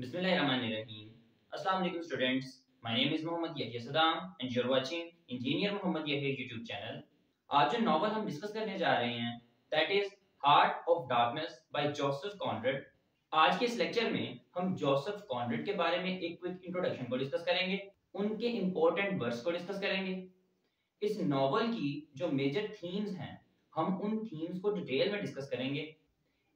बिस्मिल्लाहिर्रहमानिर्रहीम Bismillahirrahmanirrahim. Assalamu alaikum students. My name is Mohammad Yahya Saddam and you're watching Engineer Mohammad Yahya YouTube channel आज जो novel हम discuss करने जा रहे हैं that is heart of darkness by Joseph Conrad आज के इस लेक्चर में हम जोसेफ कॉनरेड के बारे में एक क्विक इंट्रोडक्शन को डिस्कस करेंगे उनके इंपॉर्टेंट वर्क्स को डिस्कस करेंगे इस नॉवल की जो मेजर थीम्स हैं हम उन थीम्स को डिटेल में डिस्कस करेंगे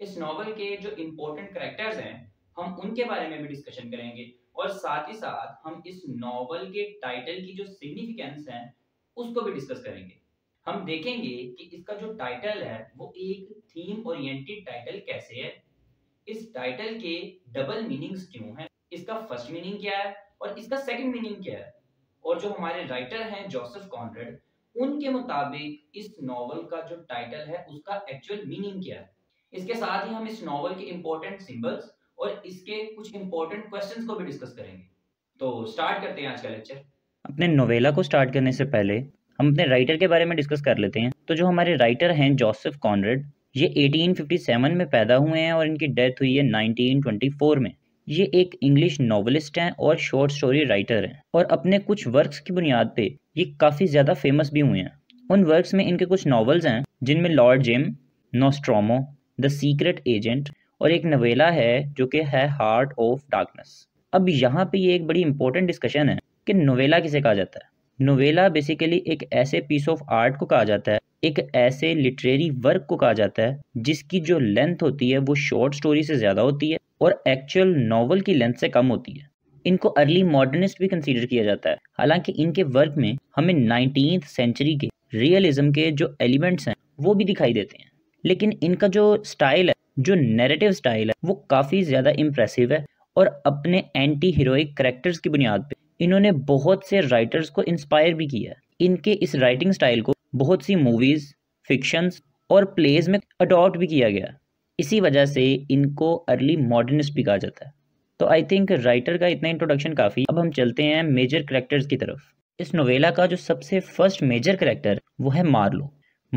इस नॉवल के जो इंपॉर्टेंट कैरेक्टर्स हैं हम उनके बारे में भी डिस्कशन करेंगे और साथ ही साथ हम इस नॉवल के टाइटल की जो सिग्निफिकेंस है उसको भी डिस्कस करेंगे हम देखेंगे कि इसका जो टाइटल है वो एक थीम ओरिएंटेड टाइटल कैसे है इस टाइटल के डबल मीनिंग्स क्यों हैं इसका फर्स्ट मीनिंग क्या है और इसका सेकंड मीनिंग क्या है और जो हमारे राइटर हैं जोसेफ कॉनरेड उनके मुताबिक इस नॉवल का जो टाइटल है उसका एक्चुअल मीनिंग क्या है इसके साथ ही हम इस नॉवल के इम्पोर्टेंट सिंबल्स और इसके कुछ इंपॉर्टेंट क्वेश्चंस को भी डिस्कस करेंगे तो स्टार्ट करते हैं आज का लेक्चर अपने नोवेला को स्टार्ट करने से पहले हम अपने राइटर के बारे में डिस्कस कर लेते हैं तो जो हमारे राइटर हैं जोसेफ कॉनरेड ये 1857 में पैदा हुए हैं और इनकी डेथ हुई है 1924 में ये एक इंग्लिश नॉवलिस्ट हैं और शॉर्ट स्टोरी राइटर हैं और अपने कुछ वर्क्स की बुनियाद पे ये काफ़ी ज़्यादा फेमस भी हुए हैं उन वर्क्स में इनके कुछ नॉवल्स हैं जिनमें lord Jim Nostromo the secret agent और एक नवेला है जो कि है हार्ट ऑफ डार्कनेस अब यहाँ पे ये एक बड़ी इंपॉर्टेंट डिस्कशन है कि नोवेला किसे कहा जाता है नोवेला बेसिकली एक ऐसे पीस ऑफ आर्ट को कहा जाता है एक ऐसे लिटरेरी वर्क को कहा जाता है जिसकी जो लेंथ होती है वो शॉर्ट स्टोरी से ज़्यादा होती है और एक्चुअल नॉवल की लेंथ से कम होती है इनको अर्ली मॉडर्निस्ट भी कंसिडर किया जाता है हालांकि इनके वर्क में हमें नाइनटीन सेंचुरी के रियलिज्म के जो एलिमेंट्स हैं वो भी दिखाई देते हैं लेकिन इनका जो स्टाइल है जो नेरेटिव स्टाइल है वो काफ़ी ज़्यादा इम्प्रेसिव है और अपने एंटी हीरोइक करेक्टर्स की बुनियाद पे इन्होंने बहुत से राइटर्स को इंस्पायर भी किया इनके इस राइटिंग स्टाइल को बहुत सी मूवीज़ फिक्शंस और प्लेज में अडॉप्ट भी किया गया इसी वजह से इनको अर्ली मॉडर्निस्ट भी कहा जाता है तो आई थिंक राइटर का इतना इंट्रोडक्शन काफ़ी अब हम चलते हैं मेजर करेक्टर्स की तरफ इस नोवेला का जो सबसे फर्स्ट मेजर करेक्टर वो है मार्लो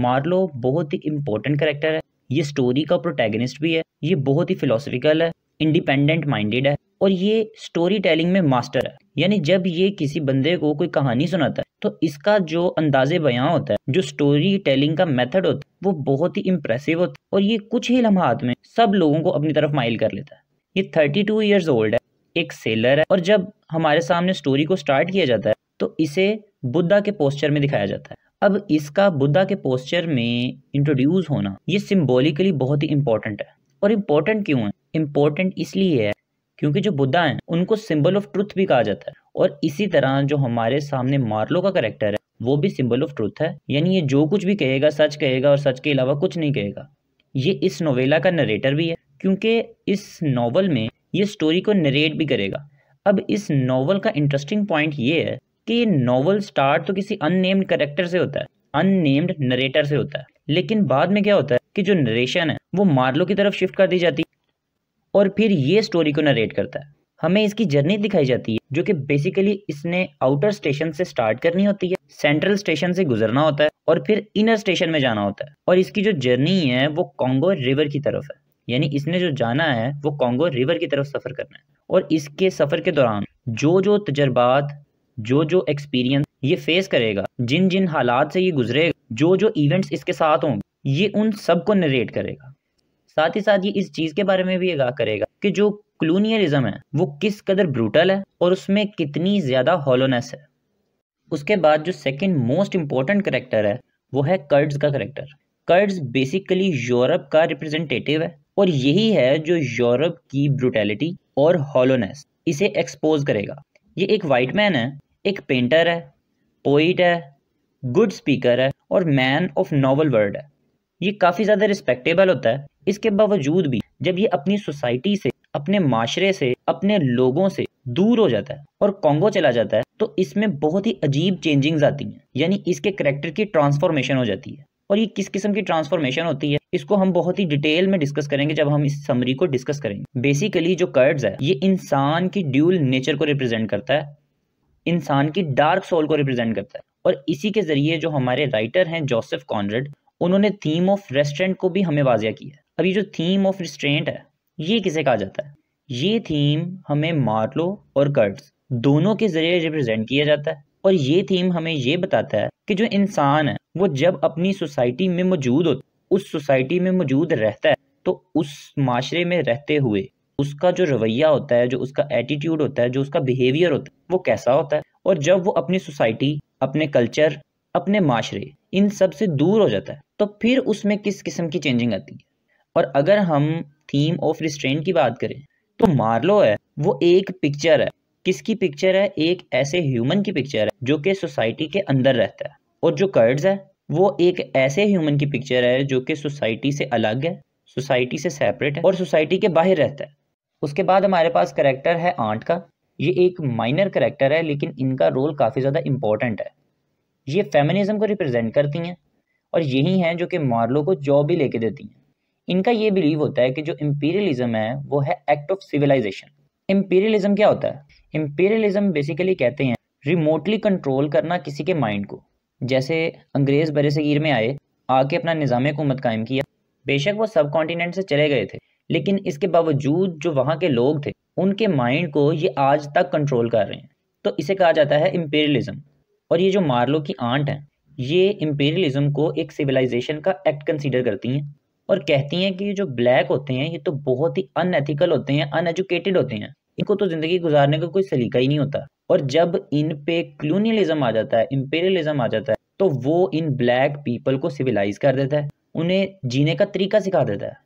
मार्लो बहुत ही इम्पोर्टेंट करेक्टर है ये स्टोरी का प्रोटैगनिस्ट भी है ये बहुत ही फिलोसफिकल है इंडिपेंडेंट माइंडेड है और ये स्टोरी टेलिंग में मास्टर है यानी जब ये किसी बंदे को कोई कहानी सुनाता है तो इसका जो अंदाजे बयां होता है जो स्टोरी टेलिंग का मेथड होता है वो बहुत ही इम्प्रेसिव होता है और ये कुछ ही लम्हात में सब लोगों को अपनी तरफ माइल कर लेता है ये थर्टी टू ईयर्स ओल्ड है एक सेलर है और जब हमारे सामने स्टोरी को स्टार्ट किया जाता है तो इसे बुद्धा के पोस्चर में दिखाया जाता है अब इसका बुद्धा के पोस्चर में इंट्रोड्यूस होना ये सिम्बोलिकली बहुत ही इंपॉर्टेंट है और इम्पोर्टेंट क्यों है इम्पोर्टेंट इसलिए है क्योंकि जो बुद्धा है उनको सिंबल ऑफ ट्रुथ भी कहा जाता है और इसी तरह जो हमारे सामने मार्लो का करेक्टर है वो भी सिंबल ऑफ ट्रूथ है यानी ये जो कुछ भी कहेगा सच कहेगा और सच के अलावा कुछ नहीं कहेगा ये इस नोवेला का नरेटर भी है क्योंकि इस नॉवल में ये स्टोरी को नरेट भी करेगा अब इस नॉवल का इंटरेस्टिंग पॉइंट ये है कि नॉवल स्टार्ट तो किसी अननेम्ड करेक्टर से होता है अननेम्ड नरेटर से होता है लेकिन बाद में क्या होता है कि जो नरेशन है वो मार्लो की तरफ शिफ्ट कर दी जाती है और फिर ये स्टोरी को नरेट करता है हमें इसकी जर्नी दिखाई जाती है जो कि बेसिकली इसने आउटर स्टेशन से स्टार्ट करनी होती है सेंट्रल स्टेशन से गुजरना होता है और फिर इनर स्टेशन में जाना होता है और इसकी जो जर्नी है वो कॉन्गो रिवर की तरफ है यानी इसने जो जाना है वो कॉन्गो रिवर की तरफ सफ़र करना है और इसके सफ़र के दौरान जो जो तजर्बात जो जो एक्सपीरियंस ये फेस करेगा जिन जिन हालात से ये गुजरेगा जो जो इवेंट्स इसके साथ होंगे ये उन सब को नरेट करेगा साथ ही साथ ये इस चीज़ के बारे में भी आगाह करेगा कि जो क्लूनियरिज्म है वो किस कदर ब्रूटल है और उसमें कितनी ज़्यादा हॉलोनेस है उसके बाद जो सेकेंड मोस्ट इम्पॉर्टेंट करेक्टर है वो है कर्ड्स का करेक्टर कर्ड्स बेसिकली यूरोप का रिप्रेजेंटेटिव है और यही है जो यूरोप की ब्रूटेलिटी और हॉलोनेस इसे एक्सपोज करेगा ये एक वाइट मैन है एक पेंटर है पोइट है गुड स्पीकर है और मैन ऑफ नॉवल वर्ल्ड है ये काफ़ी ज़्यादा रिस्पेक्टेबल होता है इसके बावजूद भी जब ये अपनी सोसाइटी से अपने माशरे से अपने लोगों से दूर हो जाता है और कॉन्गो चला जाता है तो इसमें बहुत ही अजीब चेंजिंग्स आती हैं यानी इसके करेक्टर की ट्रांसफॉर्मेशन हो जाती है और ये किस किस्म की ट्रांसफॉर्मेशन होती है इसको हम बहुत ही डिटेल में डिस्कस करेंगे जब हम इस समरी को डिस्कस करेंगे बेसिकली जो कर्ड्स है ये इंसान की ड्यूल नेचर को रिप्रेजेंट करता है इंसान की डार्क सोल को रिप्रेजेंट करता है और इसी के जरिए जो हमारे राइटर हैं जोसेफ कॉनरेड उन्होंने थीम ऑफ रेस्टोरेंट को भी हमें वाजिया किया है अब ये जो थीम ऑफ रिस्ट्रेंट है ये किसे कहा जाता है ये थीम हमें मार्लो और कर्ड्स दोनों के जरिए रिप्रेजेंट किया जाता है और ये थीम हमें ये बताता है कि जो इंसान है वो जब अपनी सोसाइटी में मौजूद हो उस सोसाइटी में मौजूद रहता है तो उस माशरे में रहते हुए उसका जो रवैया होता है जो उसका एटीट्यूड होता है जो उसका बिहेवियर होता है वो कैसा होता है और जब वो अपनी सोसाइटी अपने कल्चर अपने माशरे इन सब से दूर हो जाता है तो फिर उसमें किस किस्म की चेंजिंग आती है और अगर हम थीम ऑफ रिस्ट्रेंट की बात करें तो मार्लो है वो एक पिक्चर है किसकी पिक्चर है एक ऐसे ह्यूमन की पिक्चर है जो कि सोसाइटी के अंदर रहता है और जो कर्ड्स है वो एक ऐसे ह्यूमन की पिक्चर है जो कि सोसाइटी से अलग है सोसाइटी से सेपरेट है और सोसाइटी के बाहर रहता है उसके बाद हमारे पास करेक्टर है आंट का ये एक माइनर करेक्टर है लेकिन इनका रोल काफ़ी ज़्यादा इम्पॉर्टेंट है ये फेमिनिज्म को रिप्रेजेंट करती हैं और यही हैं जो कि मार्लो को जॉब भी लेके देती हैं इनका ये बिलीव होता है कि जो इम्पीरियलिज्म है वो है एक्ट ऑफ सिविलाइजेशन इम्पीरियलिज्म क्या होता है इम्पीरियलिज्म बेसिकली कहते हैं रिमोटली कंट्रोल करना किसी के माइंड को जैसे अंग्रेज़ बरे सगीर में आए आके अपना निज़ाम हुकूमत कायम किया बेशक वो सब कॉन्टिनेंट से चले गए थे लेकिन इसके बावजूद जो वहाँ के लोग थे उनके माइंड को ये आज तक कंट्रोल कर रहे हैं तो इसे कहा जाता है इम्पेरियलिज्म और ये जो मार्लो की आंट हैं ये इम्पेरियलिज्म को एक सिविलाइजेशन का एक्ट कंसीडर करती हैं और कहती हैं कि ये जो ब्लैक होते हैं ये तो बहुत ही अनएथिकल होते हैं अनएजुकेटेड होते हैं इनको तो ज़िंदगी गुजारने का को कोई सलीका ही नहीं होता और जब इन पे क्लूनियलिज्म आ जाता है इम्पेरियलिज्म आ जाता है तो वो इन ब्लैक पीपल को सिविलाइज कर देता है उन्हें जीने का तरीका सिखा देता है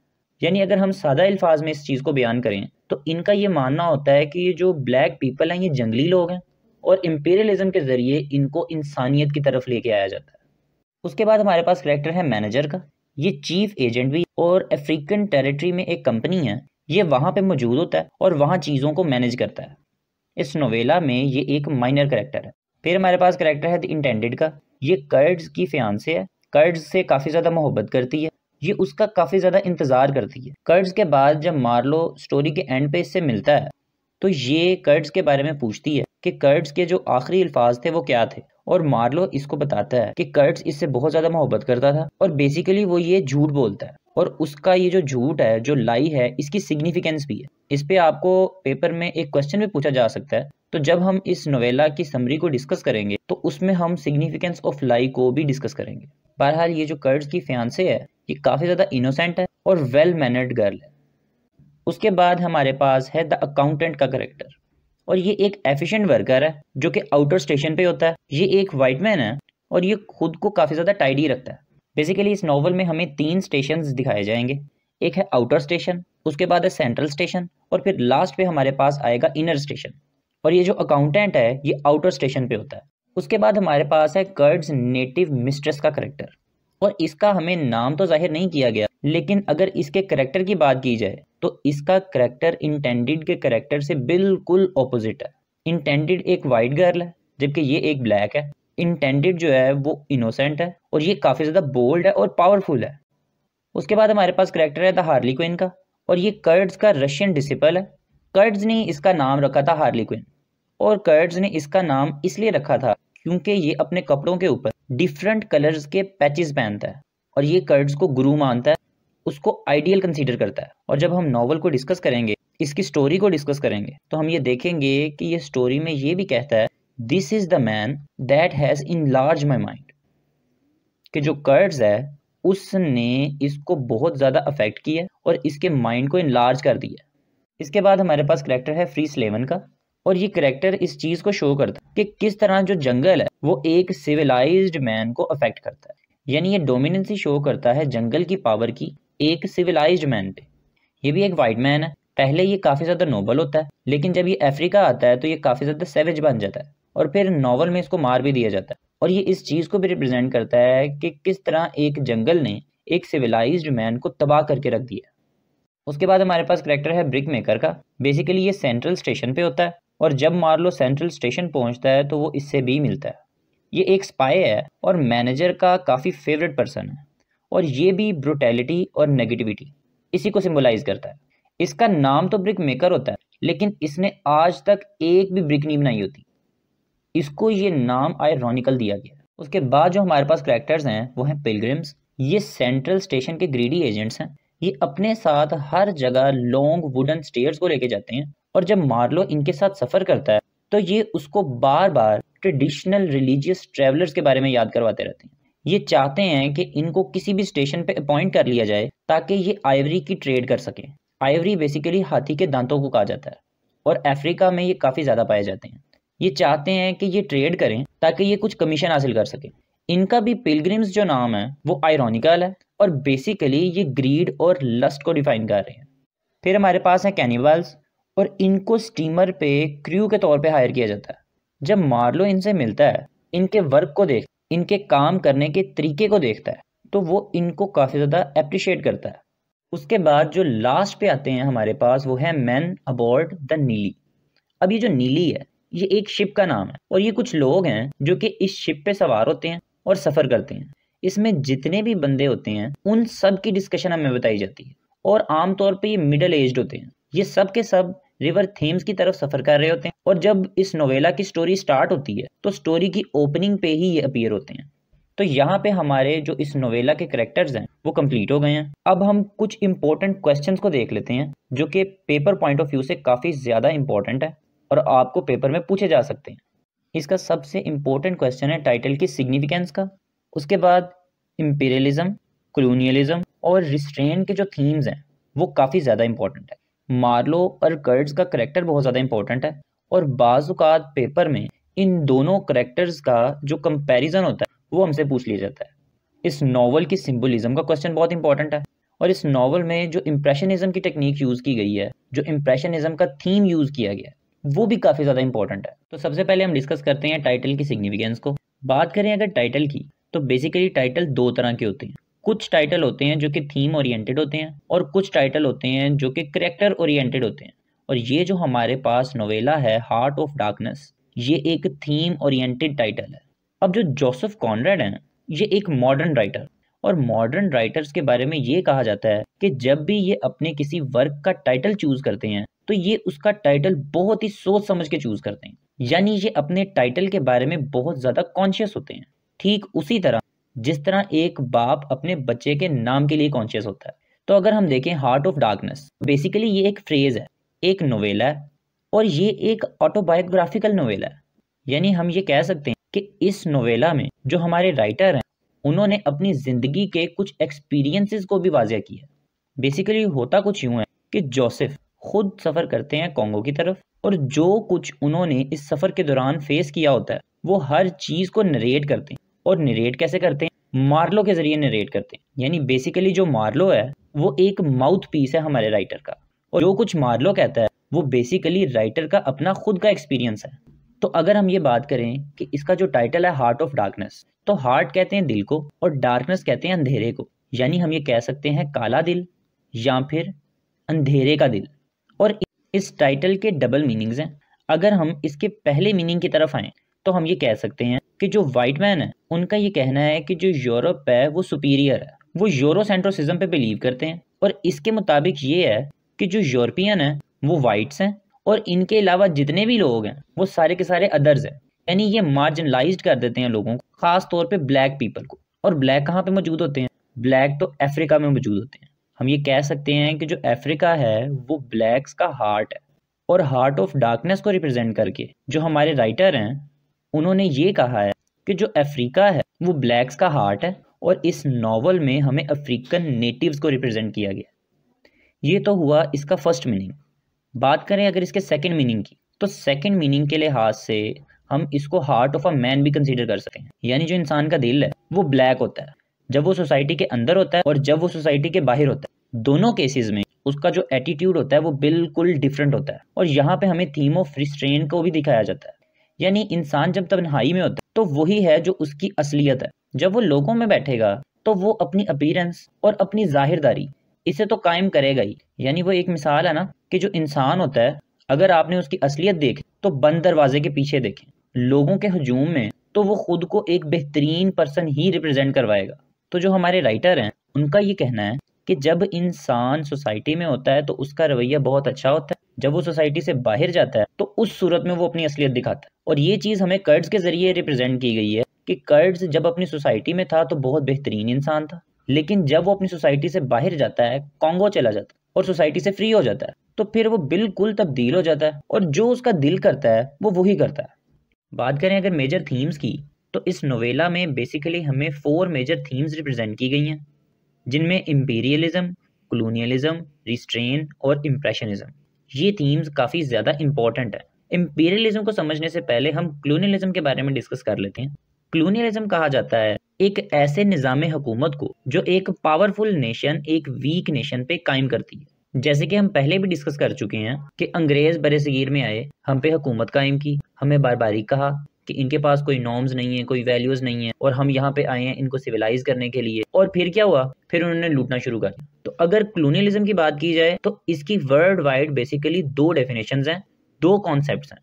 यानी अगर हम सादा अल्फाज में इस चीज़ को बयान करें तो इनका ये मानना होता है कि ये जो ब्लैक पीपल हैं ये जंगली लोग हैं और इम्पेरियलिज्म के ज़रिए इनको इंसानियत की तरफ लेके आया जाता है उसके बाद हमारे पास करेक्टर है मैनेजर का ये चीफ एजेंट भी और अफ्रीकन टेरिटरी में एक कंपनी है ये वहाँ पे मौजूद होता है और वहाँ चीज़ों को मैनेज करता है इस नोवेला में ये एक माइनर करेक्टर है फिर हमारे पास करेक्टर है द इंटेंडेड का ये कर्ज की से है कर्ज से काफ़ी ज़्यादा मोहब्बत करती है ये उसका काफ़ी ज़्यादा इंतज़ार करती है कर्ज के बाद जब मार्लो स्टोरी के एंड पे इससे मिलता है तो ये कर्ज के बारे में पूछती है कि कर्ट्स के जो आखिरी अल्फाज थे वो क्या थे और मार्लो इसको बताता है कि कर्ट्स इससे बहुत ज़्यादा मोहब्बत करता था और बेसिकली वो ये झूठ बोलता है और उसका ये जो झूठ है जो लाई है इसकी सिग्निफिकेंस भी है इस पे आपको पेपर में एक क्वेश्चन भी पूछा जा सकता है तो जब हम इस नोवेला की समरी को डिस्कस करेंगे तो उसमें हम सिग्निफिकेंस ऑफ लाई को भी डिस्कस करेंगे बहरहाल ये जो कर्ज की फ्यांसे है ये काफ़ी ज़्यादा इनोसेंट है और वेल मैनर्ड गर्ल है उसके बाद हमारे पास है द अकाउंटेंट का करेक्टर और ये एक एफिशिएंट वर्कर है जो कि आउटर स्टेशन पे होता है ये एक वाइट मैन है और ये खुद को काफ़ी ज़्यादा टाइडी रखता है बेसिकली इस नावल में हमें तीन स्टेशन दिखाए जाएंगे एक है आउटर स्टेशन उसके बाद है सेंट्रल स्टेशन और फिर लास्ट पे हमारे पास आएगा इनर स्टेशन और ये जो अकाउंटेंट है ये आउटर स्टेशन पे होता है उसके बाद हमारे पास है कर्ड्स नेटिव मिस्ट्रेस का करेक्टर और इसका हमें नाम तो जाहिर नहीं किया गया लेकिन अगर इसके करेक्टर की बात की जाए तो इसका करेक्टर इंटेंडेड के करेक्टर से बिल्कुल ऑपोजिट है इंटेंडेड एक वाइट गर्ल है जबकि ये एक ब्लैक है इंटेंडेड जो है वो इनोसेंट है और ये काफ़ी ज़्यादा बोल्ड है और पावरफुल है उसके बाद हमारे पास करेक्टर है द हार्ली क्विन का और ये कर्ड्स का रशियन डिसिपल है कर्ड्स ने इसका नाम रखा था हार्ली क्विन और कर्ड्स ने इसका नाम इसलिए रखा था क्योंकि ये अपने कपड़ों के ऊपर डिफरेंट कलर्स के पैचेस पहनता है और ये कर्ड्स को गुरु मानता है उसको आइडियल कंसीडर करता है और जब हम नॉवल को डिस्कस करेंगे इसकी स्टोरी को डिस्कस करेंगे तो हम ये देखेंगे कि ये स्टोरी में ये भी कहता है this is the man that has enlarge my mind कि जो कर्ड्स है उसने इसको बहुत ज़्यादा अफेक्ट किया और इसके माइंड को इन कर दिया इसके बाद हमारे पास करेक्टर है फ्री स्लेवन का और ये करेक्टर इस चीज़ को शो करता है कि किस तरह जो जंगल है वो एक सिविलाइज्ड मैन को अफेक्ट करता है यानी ये डोमिनेंसी शो करता है जंगल की पावर की एक सिविलाइज मैन पे ये भी एक वाइट मैन है पहले ये काफ़ी ज़्यादा नोबल होता है लेकिन जब ये अफ्रीका आता है तो ये काफ़ी ज़्यादा सेवेज बन जाता है और फिर नावल में इसको मार भी दिया जाता है और ये इस चीज़ को भी रिप्रेजेंट करता है कि किस तरह एक जंगल ने एक सिविलाइज मैन को तबाह करके रख दिया उसके बाद हमारे पास करेक्टर है ब्रिक मेकर का बेसिकली ये सेंट्रल स्टेशन पे होता है और जब मार्लो सेंट्रल स्टेशन पहुंचता है तो वो इससे भी मिलता है ये एक स्पाई है और मैनेजर का काफ़ी फेवरेट पर्सन है और ये भी ब्रुटैलिटी और नेगेटिविटी इसी को सिम्बोलाइज करता है इसका नाम तो ब्रिक मेकर होता है लेकिन इसने आज तक एक भी ब्रिक नहीं बनाई होती इसको ये नाम आयरॉनिकल दिया गया उसके बाद जो हमारे पास करेक्टर्स हैं वो हैं पिलग्रिम्स ये सेंट्रल स्टेशन के ग्रीडी एजेंट्स हैं ये अपने साथ हर जगह लॉन्ग वुडन स्टेयर्स को लेके जाते हैं और जब मार्लो इनके साथ सफ़र करता है तो ये उसको बार बार ट्रेडिशनल रिलीजियस ट्रेवलर्स के बारे में याद करवाते रहते हैं ये चाहते हैं कि इनको किसी भी स्टेशन पे अपॉइंट कर लिया जाए ताकि ये आइवरी की ट्रेड कर सके आइवरी बेसिकली हाथी के दांतों को कहा जाता है और अफ्रीका में ये काफ़ी ज़्यादा पाए जाते हैं ये चाहते हैं कि ये ट्रेड करें ताकि ये कुछ कमीशन हासिल कर सकें इनका भी पिलग्रिम्स जो नाम है वो आयरॉनिकल है और बेसिकली ये ग्रीड और लस्ट को डिफाइन कर रहे हैं फिर हमारे पास हैं कैनिवल्स और इनको स्टीमर पे क्रू के तौर पे हायर किया जाता है जब मार्लो इनसे मिलता है इनके वर्क को देख इनके काम करने के तरीके को देखता है तो वो इनको काफ़ी ज़्यादा अप्रिशिएट करता है उसके बाद जो लास्ट पे आते हैं हमारे पास वो है मैन अबॉर्ड द नीली अब ये जो नीली है ये एक शिप का नाम है और ये कुछ लोग हैं जो कि इस शिप पे सवार होते हैं और सफ़र करते हैं इसमें जितने भी बंदे होते हैं उन सब की डिस्कशन हमें बताई जाती है और आमतौर पर ये मिडल एज होते हैं ये सब के सब रिवर थेम्स की तरफ सफर कर रहे होते हैं और जब इस नोवेला की स्टोरी स्टार्ट होती है तो स्टोरी की ओपनिंग पे ही ये अपियर होते हैं तो यहाँ पे हमारे जो इस नोवेला के करेक्टर्स हैं वो कंप्लीट हो गए हैं अब हम कुछ इंपॉर्टेंट क्वेश्चन को देख लेते हैं जो कि पेपर पॉइंट ऑफ व्यू से काफ़ी ज़्यादा इंपॉर्टेंट है और आपको पेपर में पूछे जा सकते हैं इसका सबसे इम्पोर्टेंट क्वेश्चन है टाइटल की सिग्निफिकेंस का उसके बाद इम्पीरियलिज्म कलोनियलिज्म और रिस्ट्रेन के जो थीम्स हैं वो काफ़ी ज़्यादा इंपॉर्टेंट है मार्लो और कर्ट्स का करेक्टर बहुत ज़्यादा इंपॉर्टेंट है और बाज़ात पेपर में इन दोनों करेक्टर्स का जो कंपैरिजन होता है वो हमसे पूछ लिया जाता है इस नावल की सिंबलिज्म का क्वेश्चन बहुत इंपॉर्टेंट है और इस नावल में जो इम्प्रेशनिज्म की टेक्निक यूज़ की गई है जो इम्प्रेशनिज्म का थीम यूज़ किया गया है वो भी काफ़ी ज़्यादा इंपॉर्टेंट है तो सबसे पहले हम डिस्कस करते हैं टाइटल की सिग्निफिकेंस को बात करें अगर टाइटल की तो बेसिकली टाइटल दो तरह के होते हैं कुछ टाइटल होते हैं जो कि थीम ओरिएंटेड होते हैं और कुछ टाइटल होते हैं जो कि करेक्टर ओरिएंटेड होते हैं और ये जो हमारे पास नोवेला है हार्ट ऑफ डार्कनेस ये एक थीम ओरिएंटेड टाइटल है अब जो जोसेफ कॉनरेड हैं ये एक मॉडर्न राइटर और मॉडर्न राइटर्स के बारे में ये कहा जाता है कि जब भी ये अपने किसी वर्क का टाइटल चूज करते हैं तो ये उसका टाइटल बहुत ही सोच समझ के चूज करते हैं यानी ये अपने टाइटल के बारे में बहुत ज़्यादा कॉन्शियस होते हैं ठीक उसी तरह जिस तरह एक बाप अपने बच्चे के नाम के लिए कॉन्शियस होता है तो अगर हम देखें हार्ट ऑफ डार्कनेस बेसिकली ये एक फ्रेज है एक नोवेला है और ये एक ऑटोबायोग्राफिकल नोवेला है यानी हम ये कह सकते हैं कि इस नोवेला में जो हमारे राइटर हैं उन्होंने अपनी ज़िंदगी के कुछ एक्सपीरियंसेस को भी वाजिया किया बेसिकली होता कुछ यूं है कि जोसेफ खुद सफ़र करते हैं कॉन्गो की तरफ और जो कुछ उन्होंने इस सफ़र के दौरान फेस किया होता है वो हर चीज़ को नरेट करते हैं और निरेट कैसे करते हैं मार्लो के जरिए निरेट करते हैं यानी बेसिकली जो मार्लो है वो एक माउथ पीस है हमारे राइटर का और जो कुछ मार्लो कहता है वो बेसिकली राइटर का अपना खुद का एक्सपीरियंस है तो अगर हम ये बात करें कि इसका जो टाइटल है हार्ट ऑफ डार्कनेस तो हार्ट कहते हैं दिल को और डार्कनेस कहते हैं अंधेरे को यानी हम ये कह सकते हैं काला दिल या फिर अंधेरे का दिल और इस टाइटल के डबल मीनिंग्स हैं अगर हम इसके पहले मीनिंग की तरफ आए तो हम ये कह सकते हैं कि जो वाइट मैन है उनका ये कहना है कि जो यूरोप है वो सुपीरियर है वो यूरो सेंट्रोसिज्म पे बिलीव करते हैं और इसके मुताबिक ये है कि जो यूरोपियन है वो वाइट्स हैं और इनके अलावा जितने भी लोग हैं वो सारे के सारे अदर्स हैं यानी ये मार्जिनलाइज कर देते हैं लोगों को खास तौर पे ब्लैक पीपल को और ब्लैक कहाँ पे मौजूद होते हैं ब्लैक तो अफ्रीका में मौजूद होते हैं हम ये कह सकते हैं कि जो अफ्रीका है वो ब्लैक्स का हार्ट है और हार्ट ऑफ डार्कनेस को रिप्रेजेंट करके जो हमारे राइटर हैं उन्होंने ये कहा है कि जो अफ्रीका है वो ब्लैक्स का हार्ट है और इस नावल में हमें अफ्रीकन नेटिव्स को रिप्रेजेंट किया गया ये तो हुआ इसका फर्स्ट मीनिंग बात करें अगर इसके सेकंड मीनिंग की तो सेकंड मीनिंग के लिहाज से हम इसको हार्ट ऑफ अ मैन भी कंसीडर कर सकें यानी जो इंसान का दिल है वो ब्लैक होता है जब वो सोसाइटी के अंदर होता है और जब वो सोसाइटी के बाहर होता है दोनों केसेस में उसका जो एटीट्यूड होता है वो बिल्कुल डिफरेंट होता है और यहाँ पे हमें थीम ऑफ रिस्ट्रेन को भी दिखाया जाता है यानी इंसान जब तनहाई में होता है तो वही है जो उसकी असलियत है जब वो लोगों में बैठेगा तो वो अपनी अपीरेंस और अपनी जाहिरदारी इसे तो कायम करेगा ही यानी वो एक मिसाल है ना कि जो इंसान होता है अगर आपने उसकी असलियत देखे तो बंद दरवाजे के पीछे देखें लोगों के हजूम में तो वो खुद को एक बेहतरीन पर्सन ही रिप्रेजेंट करवाएगा तो जो हमारे राइटर हैं उनका ये कहना है कि जब इंसान सोसाइटी में होता है तो उसका रवैया बहुत अच्छा होता है जब वो सोसाइटी से बाहर जाता है तो उस सूरत में वो अपनी असलियत दिखाता है और ये चीज़ हमें कर्ड्स के ज़रिए रिप्रेजेंट की गई है कि कर्ड्स जब अपनी सोसाइटी में था तो बहुत बेहतरीन इंसान था लेकिन जब वो अपनी सोसाइटी से बाहर जाता है कॉन्गो चला जाता है और सोसाइटी से फ्री हो जाता है तो फिर वो बिल्कुल तब्दील हो जाता है और जो उसका दिल करता है वो वही करता है बात करें अगर मेजर थीम्स की तो इस नोवेला में बेसिकली हमें फोर मेजर थीम्स रिप्रेजेंट की गई हैं जिनमें एम्पेरियलिज्म कलोनियलिज्म रिस्ट्रेन और इम्प्रेशनिज्म ये थीम्स काफ़ी ज़्यादा इंपॉर्टेंट है एम्पेरियलिज्म को समझने से पहले हम कलोनियलिज्म के बारे में डिस्कस कर लेते हैं कलोनियलिज्म कहा जाता है एक ऐसे निज़ाम हुकूमत को जो एक पावरफुल नेशन एक वीक नेशन पे कायम करती है जैसे कि हम पहले भी डिस्कस कर चुके हैं कि अंग्रेज बरेसगीर में आए हम पे हुकूमत कायम की हमें बारबारी कहा कि इनके पास कोई नॉर्म्स नहीं है कोई वैल्यूज़ नहीं है और हम यहाँ पे आए हैं इनको सिविलाइज करने के लिए और फिर क्या हुआ फिर उन्होंने लूटना शुरू कर दिया तो अगर क्लोनियलिज्म की बात की जाए तो इसकी वर्ल्ड वाइड बेसिकली दो डेफिनेशन हैं दो कॉन्सेप्ट हैं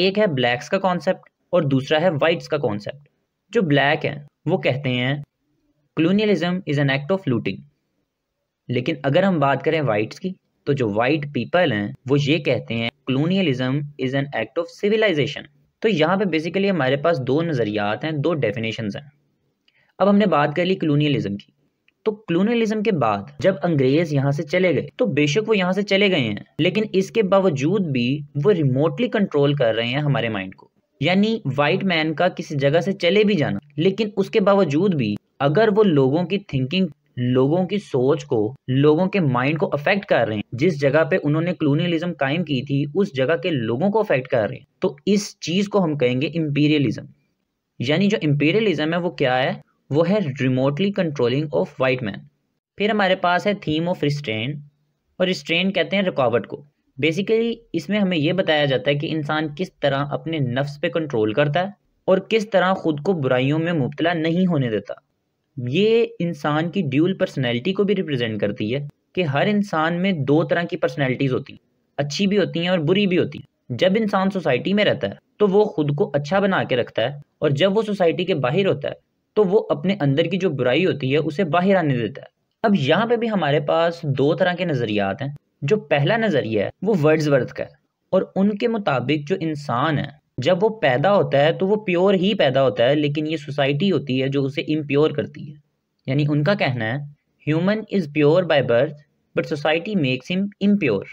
एक है ब्लैक्स का कॉन्सेप्ट और दूसरा है वाइट्स का कॉन्सेप्ट जो ब्लैक है वो कहते हैं colonialism is an act of looting लेकिन अगर हम बात करें वाइट्स की तो जो वाइट पीपल हैं वो ये कहते हैं colonialism is an act of civilisation तो यहाँ पे बेसिकली हमारे पास दो नज़रियात हैं दो डेफिनेशंस हैं अब हमने बात कर ली कलोनियलिज्म की तो कलोनियलिज्म के बाद जब अंग्रेज यहाँ से चले गए तो बेशक वो यहाँ से चले गए हैं लेकिन इसके बावजूद भी वो रिमोटली कंट्रोल कर रहे हैं हमारे माइंड को यानी वाइट मैन का किसी जगह से चले भी जाना लेकिन उसके बावजूद भी अगर वो लोगों की थिंकिंग लोगों की सोच को लोगों के माइंड को अफेक्ट कर रहे हैं जिस जगह पे उन्होंने क्लोनियलिज्म कायम की थी उस जगह के लोगों को अफेक्ट कर रहे हैं तो इस चीज़ को हम कहेंगे इम्पीरियलिज्म यानी जो इम्पीरियलिज्म है वो क्या है वो है remotely controlling of white man फिर हमारे पास है थीम ऑफ रिस्ट्रेन और रिस्ट्रेन कहते हैं रुकावट को बेसिकली इसमें हमें यह बताया जाता है कि इंसान किस तरह अपने नफ्स पे कंट्रोल करता है और किस तरह खुद को बुराइयों में मुबतला नहीं होने देता ये इंसान की ड्यूल पर्सनैलिटी को भी रिप्रेजेंट करती है कि हर इंसान में दो तरह की पर्सनैलिटीज़ होती हैं अच्छी भी होती हैं और बुरी भी होती हैं जब इंसान सोसाइटी में रहता है तो वो खुद को अच्छा बना के रखता है और जब वो सोसाइटी के बाहर होता है तो वो अपने अंदर की जो बुराई होती है उसे बाहर आने देता है अब यहाँ पे भी हमारे पास दो तरह के नज़रियात हैं जो पहला नज़रिया है वो वर्ड्स वर्थ का है और उनके मुताबिक जो इंसान है जब वो पैदा होता है तो वो प्योर ही पैदा होता है लेकिन ये सोसाइटी होती है जो उसे इम्प्योर करती है यानी उनका कहना है human is pure by birth but society makes him impure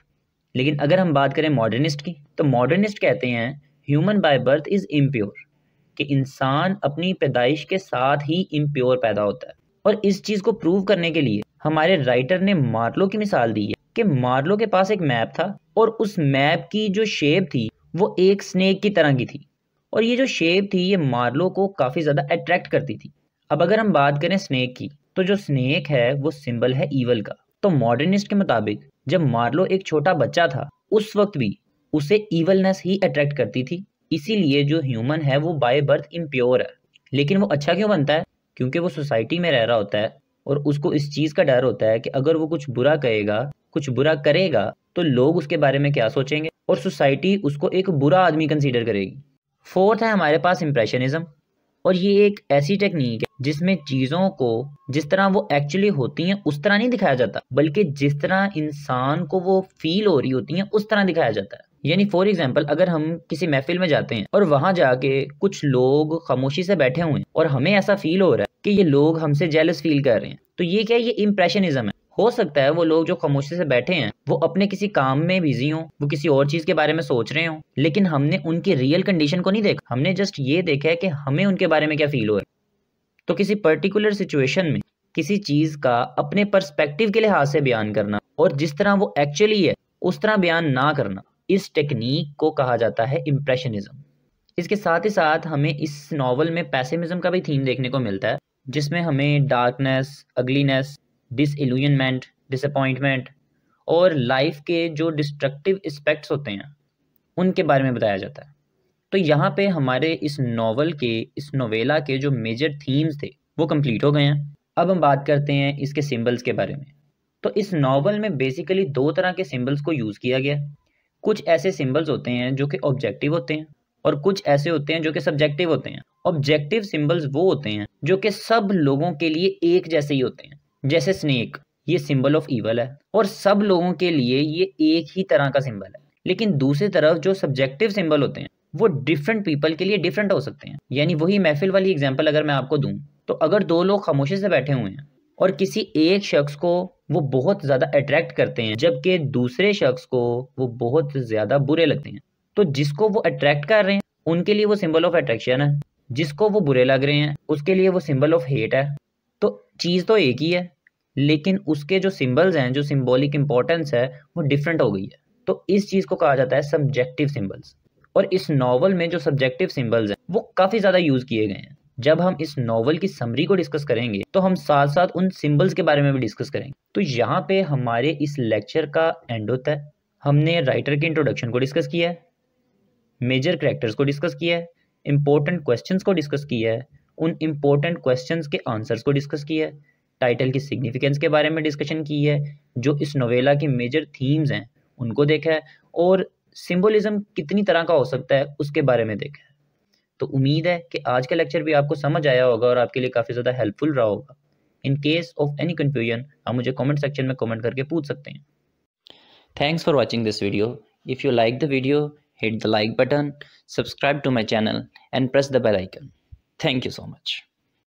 लेकिन अगर हम बात करें मॉडर्निस्ट की तो मॉडर्निस्ट कहते हैं human by birth is impure कि इंसान अपनी पैदाइश के साथ ही इम्प्योर पैदा होता है और इस चीज़ को प्रूव करने के लिए हमारे राइटर ने मार्लो की मिसाल दी है कि मार्लो के पास एक मैप था और उस मैप की जो शेप थी वो एक स्नेक की तरह की थी और ये जो शेप थी ये मार्लो को काफ़ी ज़्यादा अट्रैक्ट करती थी अब अगर हम बात करें स्नेक की तो जो स्नेक है वो सिंबल है ईवल का तो मॉडर्निस्ट के मुताबिक जब मार्लो एक छोटा बच्चा था उस वक्त भी उसे ईवलनेस ही अट्रैक्ट करती थी इसीलिए जो ह्यूमन है वो बाय बर्थ इम्प्योर है लेकिन वो अच्छा क्यों बनता है क्योंकि वो सोसाइटी में रह रहा होता है और उसको इस चीज़ का डर होता है कि अगर वो कुछ बुरा कहेगा कुछ बुरा करेगा तो लोग उसके बारे में क्या सोचेंगे और सोसाइटी उसको एक बुरा आदमी कंसीडर करेगी फोर्थ है हमारे पास इम्प्रेशनिज़म और ये एक ऐसी टेक्निक है जिसमें चीज़ों को जिस तरह वो एक्चुअली होती हैं उस तरह नहीं दिखाया जाता बल्कि जिस तरह इंसान को वो फील हो रही होती हैं उस तरह दिखाया जाता है यानी फॉर एग्जाम्पल अगर हम किसी महफिल में जाते हैं और वहाँ जाके कुछ लोग खामोशी से बैठे हुए हैं और हमें ऐसा फील हो रहा है कि ये लोग हमसे जेलस फील कर रहे हैं तो ये क्या है ये इम्प्रेशनिज्म है हो सकता है वो लोग जो खामोशी से बैठे हैं वो अपने किसी काम में बिजी हों वो किसी और चीज के बारे में सोच रहे हों लेकिन हमने उनकी रियल कंडीशन को नहीं देखा हमने जस्ट ये देखा है कि हमें उनके बारे में क्या फील हो रहा है तो किसी पर्टिकुलर सिचुएशन में किसी चीज का अपने पर्सपेक्टिव के लिहाज से बयान करना और जिस तरह वो एक्चुअली है उस तरह बयान ना करना इस टेक्निक को कहा जाता है इम्प्रेशनिज्म इसके साथ ही साथ हमें इस नावल में पैसेमिज्म का भी थीम देखने को मिलता है जिसमें हमें डार्कनेस अगलीनेस डिसल्यूजनमेंट डिसअपॉइंटमेंट और लाइफ के जो डिस्ट्रक्टिव इस्पेक्ट्स होते हैं उनके बारे में बताया जाता है तो यहाँ पे हमारे इस नावल के इस नोवेला के जो मेजर थीम्स थे वो कंप्लीट हो गए हैं अब हम बात करते हैं इसके सिंबल्स के बारे में तो इस नावल में बेसिकली दो तरह के सिंबल्स को यूज़ किया गया कुछ ऐसे सिंबल्स होते हैं जो कि ऑब्जेक्टिव होते हैं और कुछ ऐसे होते हैं जो कि सब्जेक्टिव होते हैं ऑब्जेक्टिव सिंबल्स वो होते हैं जो कि सब लोगों के लिए एक जैसे ही होते हैं जैसे स्नेक ये सिंबल ऑफ ईवल है और सब लोगों के लिए ये एक ही तरह का सिंबल है लेकिन दूसरी तरफ जो सब्जेक्टिव सिंबल होते हैं वो डिफरेंट पीपल के लिए डिफरेंट हो सकते हैं यानी वही महफिल वाली एग्जाम्पल अगर मैं आपको दूँ तो अगर दो लोग खामोशी से बैठे हुए हैं और किसी एक शख्स को वो बहुत ज़्यादा अट्रैक्ट करते हैं जबकि दूसरे शख्स को वो बहुत ज़्यादा बुरे लगते हैं तो जिसको वो अट्रैक्ट कर रहे हैं उनके लिए वो सिंबल ऑफ अट्रैक्शन है जिसको वो बुरे लग रहे हैं उसके लिए वो सिंबल ऑफ हेट है तो चीज़ तो एक ही है लेकिन उसके जो सिंबल्स हैं जो सिंबॉलिक इम्पोर्टेंस है वो डिफरेंट हो गई है तो इस चीज़ को कहा जाता है सब्जेक्टिव सिंबल्स और इस नावल में जो सब्जेक्टिव सिंबल्स हैं वो काफ़ी ज़्यादा यूज़ किए गए हैं जब हम इस नावल की समरी को डिस्कस करेंगे तो हम साथ साथ उन सिंबल्स के बारे में भी डिस्कस करेंगे तो यहाँ पे हमारे इस लेक्चर का एंड होता है हमने राइटर के इंट्रोडक्शन को डिस्कस किया है मेजर करेक्टर्स को डिस्कस किया है इंपॉर्टेंट क्वेश्चन को डिस्कस किया है उन इम्पोर्टेंट क्वेश्चन के आंसर्स को डिस्कस किया है टाइटल की सिग्निफिकेंस के बारे में डिस्कशन की है जो इस नोवेला की मेजर थीम्स हैं उनको देखा है और सिंबलिज्म कितनी तरह का हो सकता है उसके बारे में देखा है तो उम्मीद है कि आज का लेक्चर भी आपको समझ आया होगा और आपके लिए काफ़ी ज़्यादा हेल्पफुल रहा होगा in case of any confusion आप मुझे कॉमेंट सेक्शन में कॉमेंट करके पूछ सकते हैं thanks for watching this video if you like the video hit the like button subscribe to my channel and press the bell Thank you so much.